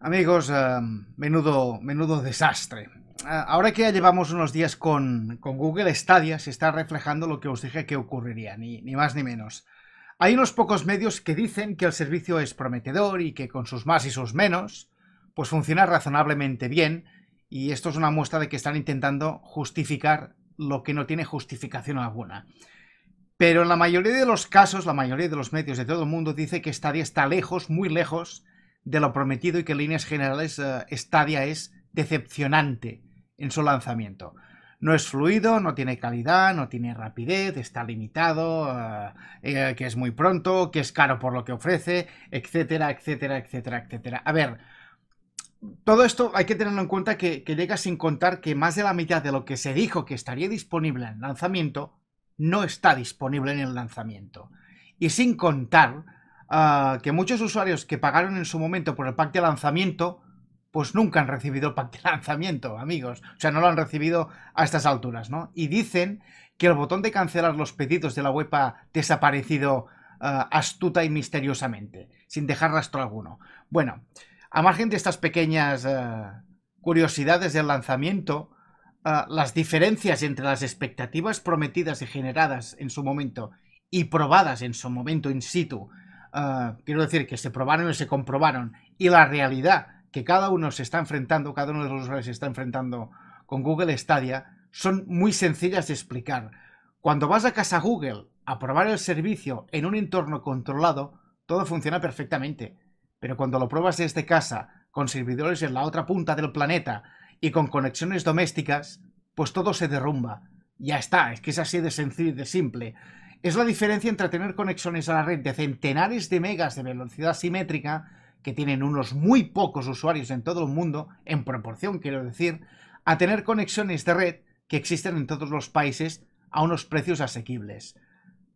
Amigos, eh, menudo, menudo desastre. Eh, ahora que ya llevamos unos días con, Google Stadia, se está reflejando lo que os dije que ocurriría, ni, ni más ni menos. Hay unos pocos medios que dicen que el servicio es prometedor y que con sus más y sus menos, pues funciona razonablemente bien. Y esto es una muestra de que están intentando justificar lo que no tiene justificación alguna. Pero en la mayoría de los casos, la mayoría de los medios de todo el mundo dice que Stadia está lejos, muy lejos de lo prometido y que en líneas generales eh, Stadia es decepcionante en su lanzamiento. No es fluido, no tiene calidad, no tiene rapidez, está limitado, eh, eh, que es muy pronto, que es caro por lo que ofrece, etcétera, etcétera, etcétera, etcétera. A ver, todo esto hay que tenerlo en cuenta que, que llega sin contar que más de la mitad de lo que se dijo que estaría disponible en el lanzamiento no está disponible en el lanzamiento. Y sin contar Ah, que muchos usuarios que pagaron en su momento por el pack de lanzamiento, pues nunca han recibido el pack de lanzamiento, amigos. O sea, no lo han recibido a estas alturas, ¿no? Y dicen que el botón de cancelar los pedidos de la web ha desaparecido ah, astuta y misteriosamente, sin dejar rastro alguno. Bueno, a margen de estas pequeñas ah, curiosidades del lanzamiento, las diferencias entre las expectativas prometidas y generadas en su momento y probadas en su momento in situ Ah, quiero decir, que se probaron y se comprobaron, y la realidad que cada uno se está enfrentando, cada uno de los usuarios se está enfrentando con Google Stadia, son muy sencillas de explicar. Cuando vas a casa Google a probar el servicio en un entorno controlado, todo funciona perfectamente. Pero cuando lo pruebas desde casa, con servidores en la otra punta del planeta y con conexiones domésticas, pues todo se derrumba. Ya está, es que es así de sencillo y de simple. Es la diferencia entre tener conexiones a la red de centenares de megas de velocidad simétrica, que tienen unos muy pocos usuarios en todo el mundo, en proporción quiero decir, a tener conexiones de red que existen en todos los países a unos precios asequibles.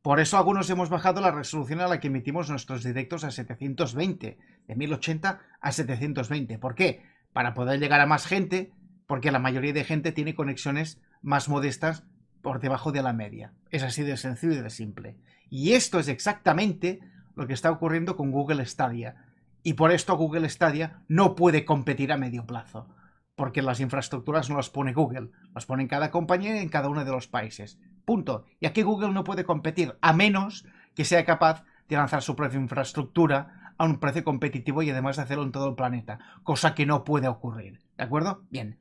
Por eso algunos hemos bajado la resolución a la que emitimos nuestros directos a 720, de 1080 a 720. ¿Por qué? Para poder llegar a más gente, porque la mayoría de gente tiene conexiones más modestas por debajo de la media. Es así de sencillo y de simple. Y esto es exactamente lo que está ocurriendo con Google Stadia. Y por esto Google Stadia no puede competir a medio plazo, porque las infraestructuras no las pone Google, las pone cada compañía en cada uno de los países. Punto. Y aquí Google no puede competir, a menos que sea capaz de lanzar su propia infraestructura a un precio competitivo y además de hacerlo en todo el planeta, cosa que no puede ocurrir. ¿De acuerdo? Bien.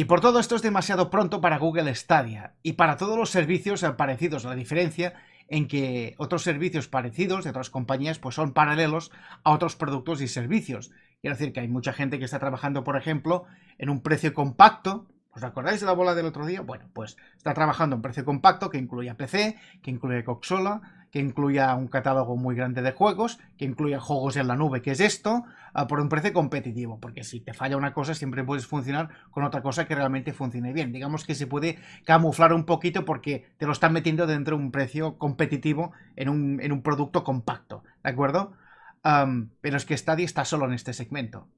Y por todo esto es demasiado pronto para Google Stadia y para todos los servicios parecidos. La diferencia en que otros servicios parecidos de otras compañías pues son paralelos a otros productos y servicios. Quiero decir que hay mucha gente que está trabajando, por ejemplo, en un precio compacto ¿Os acordáis de la bola del otro día? Bueno, pues está trabajando un precio compacto que incluya PC, que incluye Coxola, que incluya un catálogo muy grande de juegos, que incluya juegos en la nube, que es esto, por un precio competitivo, porque si te falla una cosa siempre puedes funcionar con otra cosa que realmente funcione bien. Digamos que se puede camuflar un poquito porque te lo están metiendo dentro de un precio competitivo en un, producto compacto, ¿de acuerdo? pero es que Stadia está solo en este segmento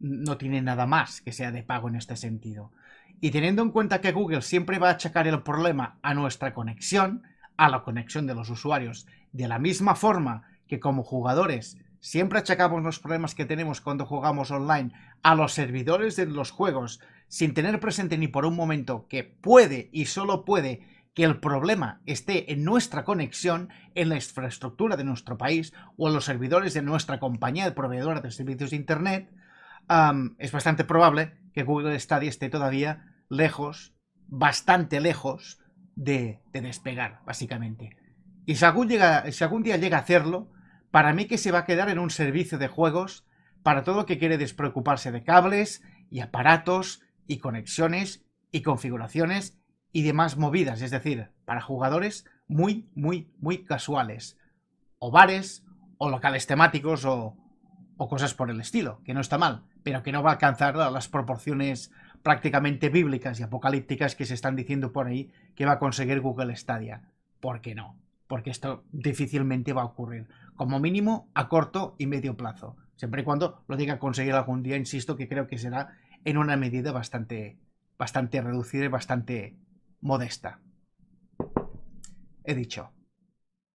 no tiene nada más que sea de pago en este sentido. Y teniendo en cuenta que Google siempre va a achacar el problema a nuestra conexión, a la conexión de los usuarios, de la misma forma que como jugadores siempre achacamos los problemas que tenemos cuando jugamos online a los servidores de los juegos, sin tener presente ni por un momento que puede y solo puede que el problema esté en nuestra conexión, en la infraestructura de nuestro país o en los servidores de nuestra compañía de proveedora de servicios de Internet, es bastante probable que Google Stadia esté todavía lejos, bastante lejos de, despegar, básicamente. Y si algún, algún día llega a hacerlo, para mí que se va a quedar en un servicio de juegos para todo lo que quiere despreocuparse de cables y aparatos y conexiones y configuraciones y demás movidas, es decir, para jugadores muy, muy, muy casuales, o bares, o locales temáticos, o, o cosas por el estilo, que no está mal, pero que no va a alcanzar las proporciones prácticamente bíblicas y apocalípticas que se están diciendo por ahí que va a conseguir Google Stadia. ¿Por qué no? Porque esto difícilmente va a ocurrir, como mínimo a corto y medio plazo, siempre y cuando lo diga conseguir algún día, insisto que creo que será en una medida bastante, bastante reducida y bastante modesta. He dicho.